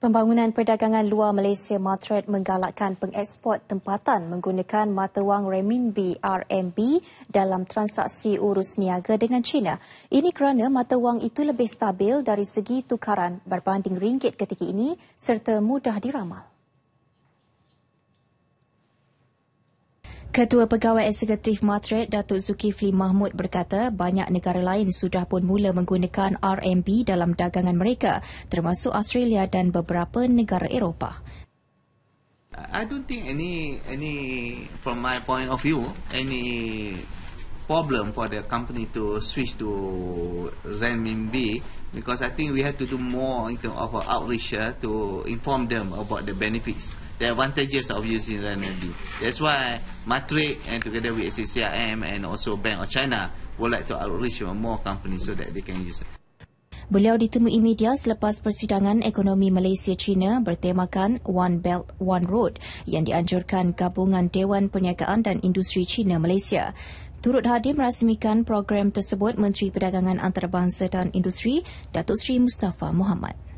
Pembangunan perdagangan luar Malaysia Matret menggalakkan pengeksport tempatan menggunakan mata wang renminbi RMB dalam transaksi urus niaga dengan China. Ini kerana mata wang itu lebih stabil dari segi tukaran berbanding ringgit ketika ini serta mudah diramal. Ketua Pegawai Eksekutif Matret Datuk Zulkifli Mahmud berkata banyak negara lain sudah pun mula menggunakan RMB dalam dagangan mereka termasuk Australia dan beberapa negara Eropah. I don't think any any from my point of view any problem for the company to switch to RMB because I think we have to do more in terms of outreach uh, to inform them about the benefits the advantages of using RMB. That's why Matrix and together with SCCIM and also Bank of China would like to outreach more companies so that they can use it. Beliau ditemui media selepas persidangan ekonomi Malaysia-China bertemakan One Belt, One Road yang dianjurkan Gabungan Dewan Perniagaan dan Industri China Malaysia. Turut hadir merasmikan program tersebut Menteri Perdagangan Antarabangsa dan Industri, Datuk Seri Mustafa Muhammad.